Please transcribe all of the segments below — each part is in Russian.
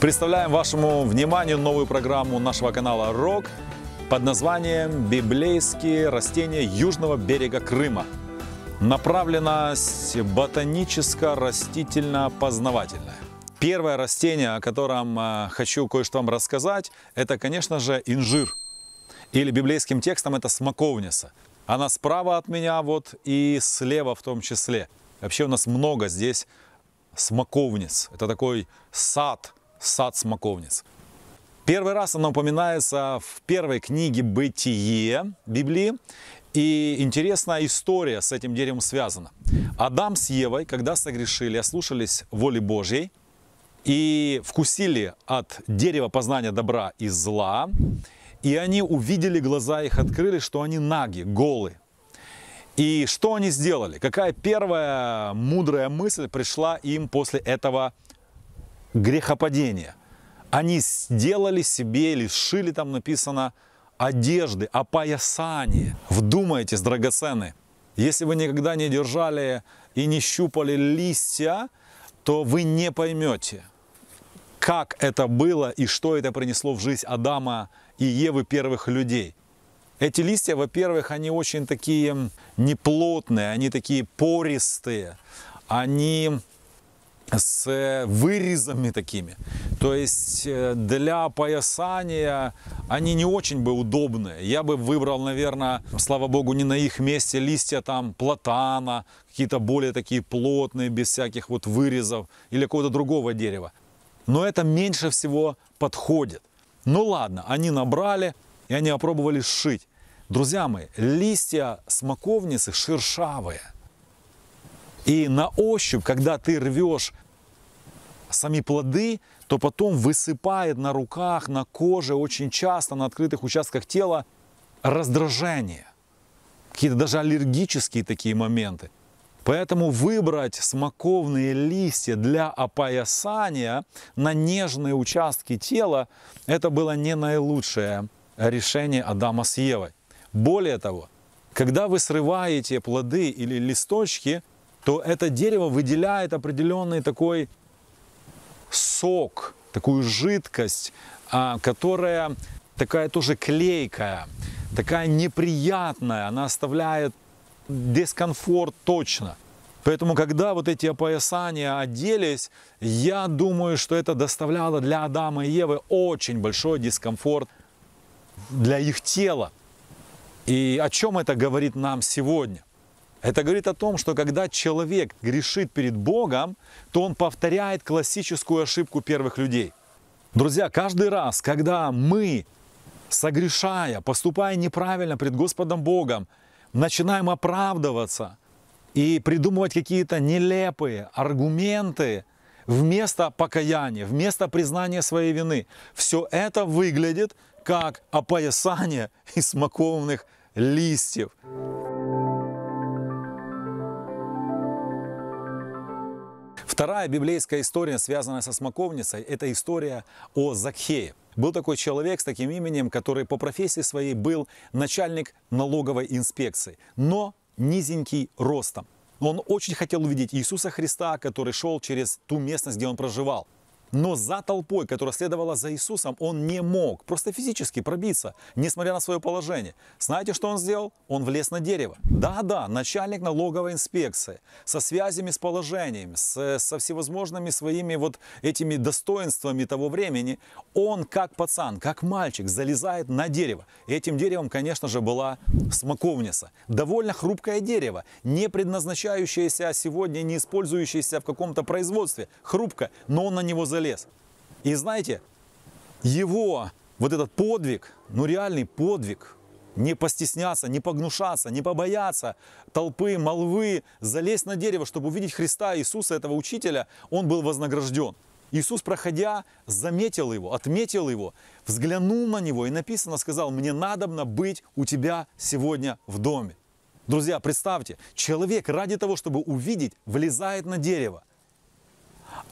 Представляем вашему вниманию новую программу нашего канала «Рок» под названием «Библейские растения южного берега Крыма». Направлена ботаническо-растительно-познавательная. Первое растение, о котором э, хочу кое-что вам рассказать, это, конечно же, инжир. Или библейским текстом это смоковница. Она справа от меня вот и слева в том числе. Вообще у нас много здесь смоковниц. Это такой сад – сад смоковниц. Первый раз она упоминается в первой книге «Бытие» Библии. И интересная история с этим деревом связана. Адам с Евой, когда согрешили, ослушались воли Божьей и вкусили от дерева познания добра и зла, и они увидели, глаза их открыли, что они наги, голы. И что они сделали? Какая первая мудрая мысль пришла им после этого грехопадения. Они сделали себе или сшили, там написано, одежды, опоясание. Вдумайтесь, драгоценные, если вы никогда не держали и не щупали листья, то вы не поймете, как это было и что это принесло в жизнь Адама и Евы первых людей. Эти листья, во-первых, они очень такие неплотные, они такие пористые, они с э, вырезами такими. То есть э, для поясания они не очень бы удобные. Я бы выбрал, наверное, слава богу, не на их месте листья там платана, какие-то более такие плотные, без всяких вот вырезов или какого-то другого дерева. Но это меньше всего подходит. Ну ладно, они набрали и они опробовали сшить. Друзья мои, листья смоковницы шершавые – и на ощупь, когда ты рвешь сами плоды, то потом высыпает на руках, на коже, очень часто на открытых участках тела раздражение. Какие-то даже аллергические такие моменты. Поэтому выбрать смоковные листья для опоясания на нежные участки тела – это было не наилучшее решение Адама с Евой. Более того, когда вы срываете плоды или листочки – то это дерево выделяет определенный такой сок, такую жидкость, а, которая такая тоже клейкая, такая неприятная, она оставляет дискомфорт точно. Поэтому, когда вот эти опоясания оделись, я думаю, что это доставляло для Адама и Евы очень большой дискомфорт для их тела. И о чем это говорит нам сегодня? Это говорит о том, что когда человек грешит перед Богом, то он повторяет классическую ошибку первых людей. Друзья, каждый раз, когда мы, согрешая, поступая неправильно пред Господом Богом, начинаем оправдываться и придумывать какие-то нелепые аргументы вместо покаяния, вместо признания своей вины, все это выглядит как опоясание из смоковных листьев. Вторая библейская история, связанная со смоковницей, это история о Закхее. Был такой человек с таким именем, который по профессии своей был начальник налоговой инспекции, но низенький ростом. Он очень хотел увидеть Иисуса Христа, который шел через ту местность, где он проживал. Но за толпой, которая следовала за Иисусом, он не мог просто физически пробиться, несмотря на свое положение. Знаете, что он сделал? Он влез на дерево. Да-да, начальник налоговой инспекции со связями с положением, с, со всевозможными своими вот этими достоинствами того времени, он как пацан, как мальчик залезает на дерево. этим деревом, конечно же, была смоковница. Довольно хрупкое дерево, не предназначающееся сегодня, не использующееся в каком-то производстве. хрупкое. но он на него залезает залез. И знаете, его вот этот подвиг, ну реальный подвиг, не постесняться, не погнушаться, не побояться толпы, молвы, залезть на дерево, чтобы увидеть Христа, Иисуса, этого учителя, он был вознагражден. Иисус, проходя, заметил его, отметил его, взглянул на него и написано, сказал, мне надобно быть у тебя сегодня в доме. Друзья, представьте, человек ради того, чтобы увидеть, влезает на дерево –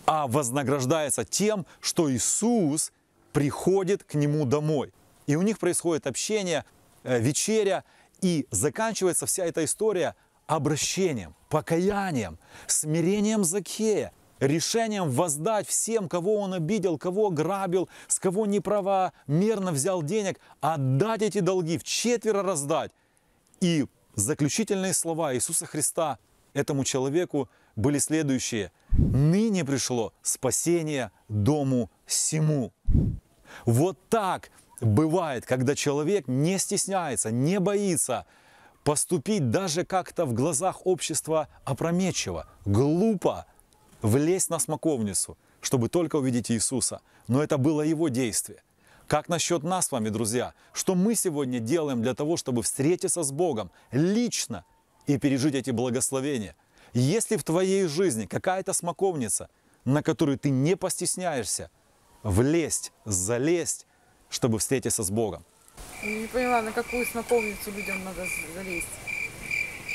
а вознаграждается тем, что Иисус приходит к нему домой. И у них происходит общение, э, вечеря, и заканчивается вся эта история обращением, покаянием, смирением Закея, решением воздать всем, кого он обидел, кого грабил, с кого неправомерно взял денег, отдать эти долги, в четверо раздать. И заключительные слова Иисуса Христа этому человеку были следующие – ныне пришло спасение дому всему. Вот так бывает, когда человек не стесняется, не боится поступить даже как-то в глазах общества опрометчиво, глупо, влезть на смоковницу, чтобы только увидеть Иисуса. Но это было его действие. Как насчет нас с вами, друзья? Что мы сегодня делаем для того, чтобы встретиться с Богом лично и пережить эти благословения – если в твоей жизни какая-то смоковница, на которую ты не постесняешься, влезть, залезть, чтобы встретиться с Богом. Я не поняла, на какую смоковницу людям надо залезть.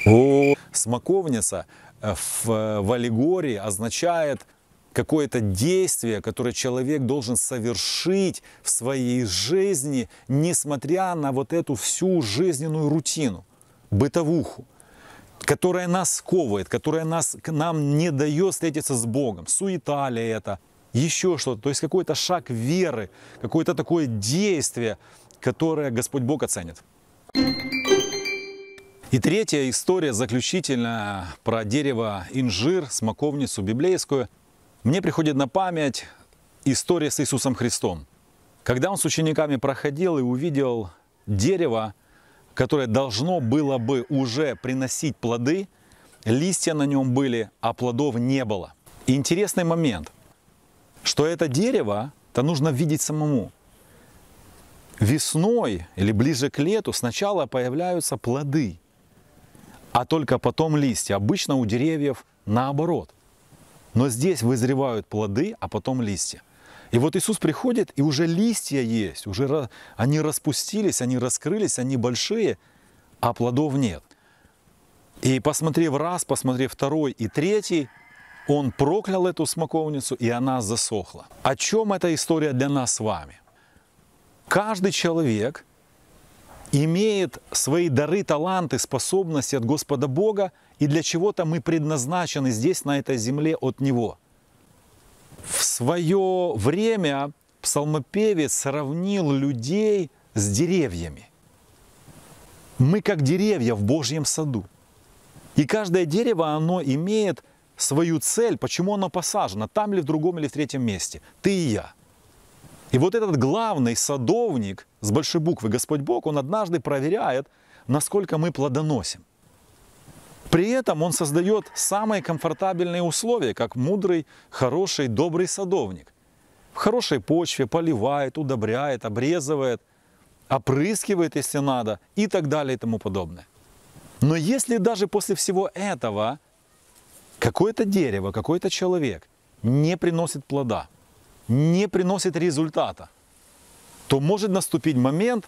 О, смоковница в, э, э, в аллегории означает какое-то действие, которое человек должен совершить в своей жизни, несмотря на вот эту всю жизненную рутину, бытовуху которая нас сковывает, которая нас, к нам не дает встретиться с Богом. Суета ли это, еще что-то. То есть какой-то шаг веры, какое-то такое действие, которое Господь Бог оценит. И третья история заключительная про дерево инжир, смоковницу библейскую. Мне приходит на память история с Иисусом Христом. Когда он с учениками проходил и увидел дерево, которое должно было бы уже приносить плоды, листья на нем были, а плодов не было. интересный момент, что это дерево, то нужно видеть самому. Весной или ближе к лету сначала появляются плоды, а только потом листья. Обычно у деревьев наоборот. Но здесь вызревают плоды, а потом листья. И вот Иисус приходит, и уже листья есть, уже они распустились, они раскрылись, они большие, а плодов нет. И посмотрев раз, посмотрев второй и третий, он проклял эту смоковницу, и она засохла. О чем эта история для нас с вами? Каждый человек имеет свои дары, таланты, способности от Господа Бога, и для чего-то мы предназначены здесь, на этой земле, от Него – в свое время псалмопевец сравнил людей с деревьями. Мы как деревья в Божьем саду. И каждое дерево, оно имеет свою цель, почему оно посажено, там ли в другом или в третьем месте, ты и я. И вот этот главный садовник с большой буквы Господь Бог, он однажды проверяет, насколько мы плодоносим. При этом он создает самые комфортабельные условия, как мудрый, хороший, добрый садовник. В хорошей почве поливает, удобряет, обрезывает, опрыскивает, если надо, и так далее и тому подобное. Но если даже после всего этого какое-то дерево, какой-то человек не приносит плода, не приносит результата, то может наступить момент,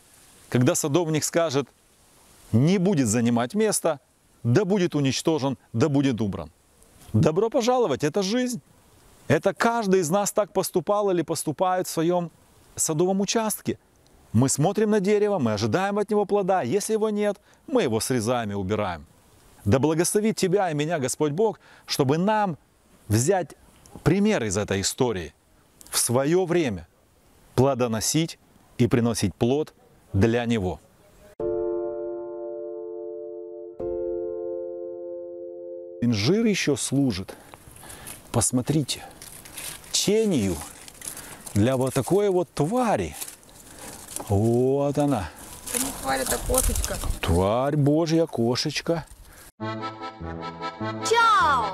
когда садовник скажет, не будет занимать место – да будет уничтожен, да будет убран. Добро пожаловать, это жизнь. Это каждый из нас так поступал или поступает в своем садовом участке. Мы смотрим на дерево, мы ожидаем от него плода. Если его нет, мы его срезаем и убираем. Да благословит тебя и меня Господь Бог, чтобы нам взять пример из этой истории. В свое время плодоносить и приносить плод для Него. жир еще служит, посмотрите, тенью для вот такой вот твари. Вот она. Это не тварь, это кошечка. Тварь божья, кошечка. Чао!